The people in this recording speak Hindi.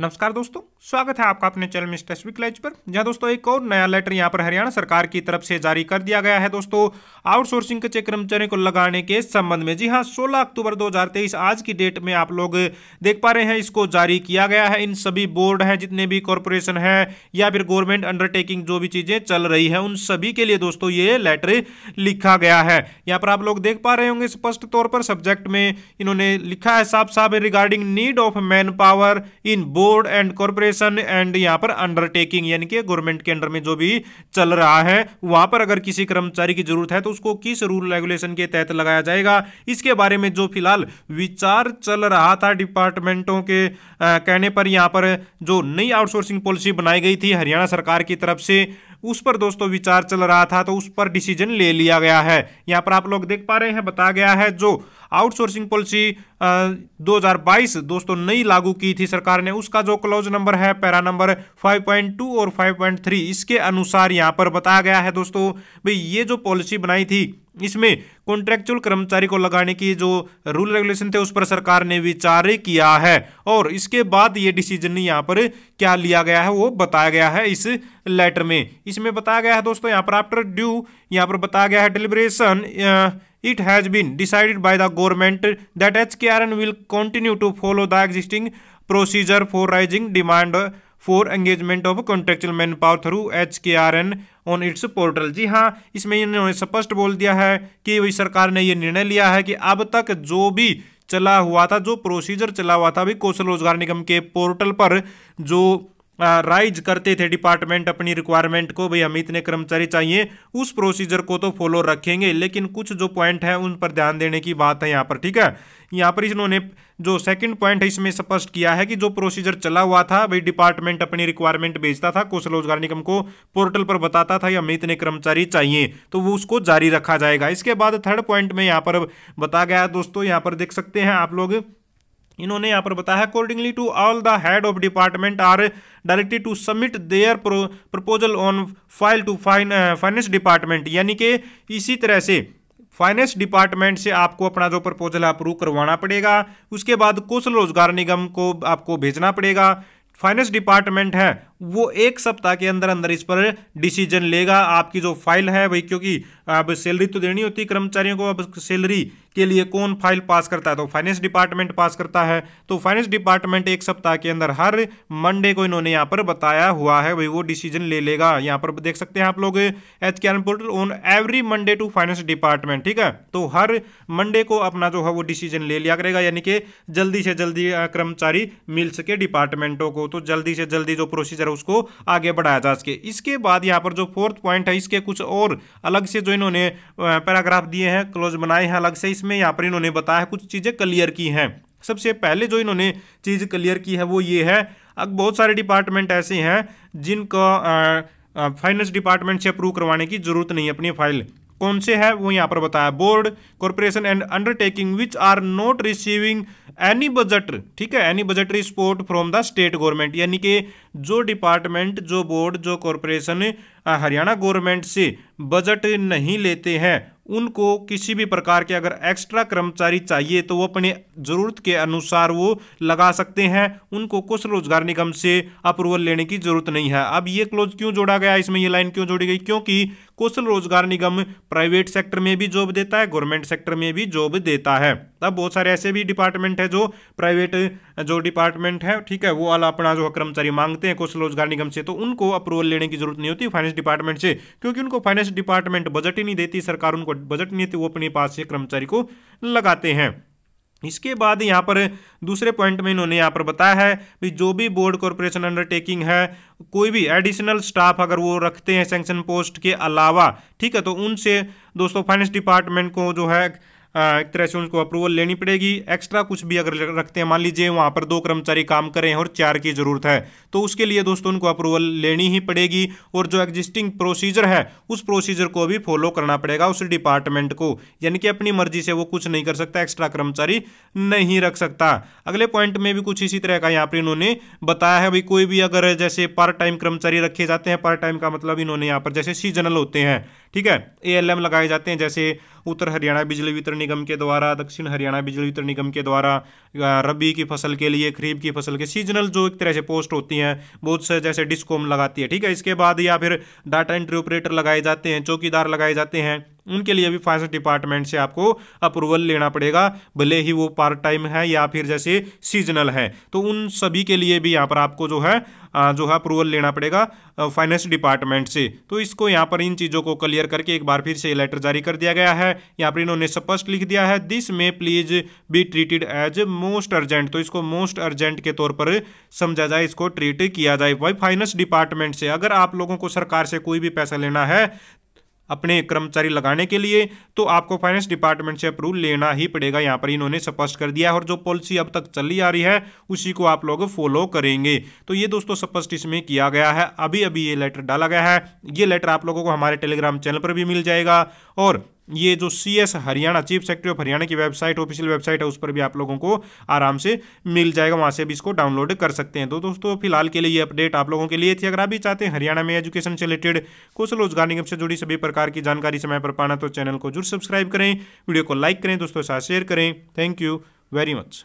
नमस्कार दोस्तों स्वागत है आपका अपने चैनल मिस्टर स्विक लाइज पर जहां दोस्तों एक और नया लेटर यहां पर हरियाणा सरकार की तरफ से जारी कर दिया गया है दोस्तों आउटसोर्सिंग के कर्मचारियों को लगाने के संबंध में जी हां 16 अक्टूबर 2023 आज की डेट में आप लोग देख पा रहे हैं इसको जारी किया गया है इन सभी बोर्ड हैं जितने भी कॉरपोरेशन है या फिर गवर्नमेंट अंडरटेकिंग जो भी चीज़ें चल रही है उन सभी के लिए दोस्तों ये लेटर लिखा गया है यहाँ पर आप लोग देख पा रहे होंगे स्पष्ट तौर पर सब्जेक्ट में इन्होंने लिखा है साफ साफ regarding need of manpower in board board and corporation and यहाँ पर अंडरटेकिंग यानी कि गवर्नमेंट के अंडर में जो भी चल रहा है वहां पर अगर किसी कर्मचारी की जरूरत है तो उसको किस रूल रेगुलेशन के तहत लगाया जाएगा इसके बारे में जो फिलहाल विचार चल रहा था डिपार्टमेंटों के आ, कहने पर यहाँ पर जो नई आउटसोर्सिंग पॉलिसी बनाई गई थी हरियाणा सरकार की तरफ से उस पर दोस्तों विचार चल रहा था तो उस पर डिसीजन ले लिया गया है यहाँ पर आप लोग देख पा रहे हैं बताया गया है जो आउटसोर्सिंग पॉलिसी 2022 दोस्तों नई लागू की थी सरकार ने उसका जो क्लोज नंबर है पैरा नंबर 5.2 और 5.3 इसके अनुसार यहां पर बताया गया है दोस्तों भाई ये जो पॉलिसी बनाई थी इसमें कॉन्ट्रेक्चुअल कर्मचारी को लगाने की जो रूल रेगुलेशन थे उस पर सरकार ने विचार किया है और इसके बाद ये डिसीजन यहाँ पर क्या लिया गया है वो बताया गया है इस लेटर में इसमें बताया गया है दोस्तों यहाँ पर आफ्टर ड्यू यहाँ पर बताया गया है deliberation it has been decided by the government that HKRN will continue to follow the existing procedure for raising demand for engagement of contractual manpower through H K R N on its portal जी हाँ इसमें इन्होंने स्पष्ट बोल दिया है कि वही सरकार ने ये निर्णय लिया है कि अब तक जो भी चला हुआ था जो प्रोसीजर चला हुआ था अभी कौशल रोजगार निगम के पोर्टल पर जो राइज करते थे डिपार्टमेंट अपनी रिक्वायरमेंट को भाई हमें इतने कर्मचारी चाहिए उस प्रोसीजर को तो फॉलो रखेंगे लेकिन कुछ जो पॉइंट है उन पर ध्यान देने की बात है यहाँ पर ठीक है यहाँ पर इन्होंने जो सेकंड पॉइंट है इसमें स्पष्ट किया है कि जो प्रोसीजर चला हुआ था भाई डिपार्टमेंट अपनी रिक्वायरमेंट भेजता था कौशल रोजगार निगम को पोर्टल पर बताता था हमें इतने कर्मचारी चाहिए तो वो उसको जारी रखा जाएगा इसके बाद थर्ड पॉइंट में यहाँ पर बताया गया दोस्तों यहाँ पर देख सकते हैं आप लोग इन्होंने यहाँ पर बताया accordingly to all the head of department are directed to submit their proposal on file to fine finance department यानी कि इसी तरह से फाइनेंस डिपार्टमेंट से आपको अपना जो प्रपोजल अप्रूव करवाना पड़ेगा उसके बाद कौशल रोजगार निगम को आपको भेजना पड़ेगा फाइनेंस डिपार्टमेंट है वो एक सप्ताह के अंदर अंदर इस पर डिसीजन लेगा आपकी जो फाइल है भाई क्योंकि अब सैलरी तो देनी होती कर्मचारियों को अब सैलरी के लिए कौन फाइल पास करता है तो फाइनेंस डिपार्टमेंट पास करता है तो फाइनेंस डिपार्टमेंट एक सप्ताह के अंदर हर मंडे को इन्होंने यहाँ पर बताया हुआ है भाई वो डिसीजन ले लेगा यहाँ पर देख सकते हैं आप लोग H K portal on every Monday to finance department ठीक है तो हर मंडे को अपना जो है वो डिसीजन ले लिया करेगा यानी कि जल्दी से जल्दी कर्मचारी मिल सके डिपार्टमेंटों को तो जल्दी से जल्दी जो प्रोसीजर उसको आगे बढ़ाया जा सके इसके बाद यहाँ पर जो फोर्थ पॉइंट है इसके कुछ और अलग से जो इन्होंने पैराग्राफ दिए हैं क्लोज बनाए हैं अलग से इसमें यहाँ पर इन्होंने बताया कुछ चीज़ें क्लियर की हैं सबसे पहले जो इन्होंने चीज़ क्लियर की है वो ये है अब बहुत सारे डिपार्टमेंट ऐसे हैं जिनका फाइनेंस डिपार्टमेंट से अप्रूव करवाने की ज़रूरत नहीं है अपनी फाइल कौन से है वो यहाँ पर बताया board corporation and undertaking which are not receiving any budget ठीक है any budgetary support from the state government यानी कि जो डिपार्टमेंट जो बोर्ड जो कॉरपोरेशन हरियाणा गवर्नमेंट से बजट नहीं लेते हैं उनको किसी भी प्रकार के अगर एक्स्ट्रा कर्मचारी चाहिए तो वो अपने ज़रूरत के अनुसार वो लगा सकते हैं उनको कुछ रोजगार निगम से अप्रूवल लेने की ज़रूरत नहीं है अब ये क्लोज क्यों जोड़ा गया इसमें ये लाइन क्यों जोड़ी गई क्योंकि कौशल रोजगार निगम प्राइवेट सेक्टर में भी जॉब देता है गवर्नमेंट सेक्टर में भी जॉब देता है अब बहुत सारे ऐसे भी डिपार्टमेंट है जो प्राइवेट जो डिपार्टमेंट है ठीक है वो वाला अपना जो कर्मचारी मांगते हैं कौशल रोजगार निगम से तो उनको अप्रूवल लेने की जरूरत नहीं होती फाइनेंस डिपार्टमेंट से क्योंकि उनको फाइनेंस डिपार्टमेंट बजट ही नहीं देती सरकार उनको बजट नहीं देती वो अपने पास से कर्मचारी को लगाते हैं इसके बाद यहाँ पर दूसरे पॉइंट में इन्होंने यहाँ पर बताया है कि जो भी बोर्ड कॉरपोरेशन अंडरटेकिंग है कोई भी एडिशनल स्टाफ अगर वो रखते हैं सेंक्शन पोस्ट के अलावा ठीक है तो उनसे दोस्तों फाइनेंस डिपार्टमेंट को जो है एक तरह से उनको अप्रूवल लेनी पड़ेगी एक्स्ट्रा कुछ भी अगर रखते हैं मान लीजिए वहाँ पर दो कर्मचारी काम कर रहे हैं और चार की ज़रूरत है तो उसके लिए दोस्तों उनको अप्रूवल लेनी ही पड़ेगी और जो एग्जिस्टिंग प्रोसीजर है उस प्रोसीजर को भी फॉलो करना पड़ेगा उस डिपार्टमेंट को यानी कि अपनी मर्जी से वो कुछ नहीं कर सकता एक्स्ट्रा कर्मचारी नहीं रख सकता अगले पॉइंट में भी कुछ इसी तरह का यहाँ पर इन्होंने बताया है भाई कोई भी अगर जैसे पार्ट टाइम कर्मचारी रखे जाते हैं पार्ट टाइम का मतलब इन्होंने यहाँ पर जैसे सीजनल होते हैं ठीक है ए लगाए जाते हैं जैसे उत्तर हरियाणा बिजली वितरण निगम के द्वारा दक्षिण हरियाणा बिजली वितरण निगम के द्वारा रबी की फसल के लिए खरीफ की फसल के सीजनल जो एक तरह से पोस्ट होती हैं बहुत से जैसे डिस्कोम लगाती है ठीक है इसके बाद या फिर डाटा एंट्री ऑपरेटर लगाए जाते हैं चौकीदार लगाए जाते हैं उनके लिए भी फाइनेंस डिपार्टमेंट से आपको अप्रूवल लेना पड़ेगा भले ही वो पार्ट टाइम है या फिर जैसे सीजनल है तो उन सभी के लिए भी यहाँ पर आपको जो है जो है अप्रूवल लेना पड़ेगा फाइनेंस डिपार्टमेंट से तो इसको यहाँ पर इन चीज़ों को क्लियर करके एक बार फिर से लेटर जारी कर दिया गया है यहाँ पर इन्होंने स्पष्ट लिख दिया है दिस में please be treated as most urgent तो इसको मोस्ट अर्जेंट के तौर पर समझा जाए इसको ट्रीट किया जाए भाई फाइनेंस डिपार्टमेंट से अगर आप लोगों को सरकार से कोई भी पैसा लेना है अपने कर्मचारी लगाने के लिए तो आपको फाइनेंस डिपार्टमेंट से अप्रूव लेना ही पड़ेगा यहाँ पर इन्होंने स्पष्ट कर दिया है और जो पॉलिसी अब तक चली आ रही है उसी को आप लोग फॉलो करेंगे तो ये दोस्तों स्पष्ट इसमें किया गया है अभी अभी ये लेटर डाला गया है ये लेटर आप लोगों को हमारे टेलीग्राम चैनल पर भी मिल जाएगा और ये जो C S Haryana chief secretary of Haryana की वेबसाइट ऑफिशियल वेबसाइट है उस पर भी आप लोगों को आराम से मिल जाएगा वहाँ से भी इसको डाउनलोड कर सकते हैं तो दोस्तों फिलहाल के लिए ये अपडेट आप लोगों के लिए थी अगर आप भी चाहते हैं हरियाणा में एजुकेशन से रिलेटेड कौशल रोजगार निगम से जुड़ी सभी प्रकार की जानकारी समय पर पाना तो चैनल को जरूर सब्सक्राइब करें वीडियो को लाइक करें दोस्तों के साथ शेयर करें थैंक यू वेरी मच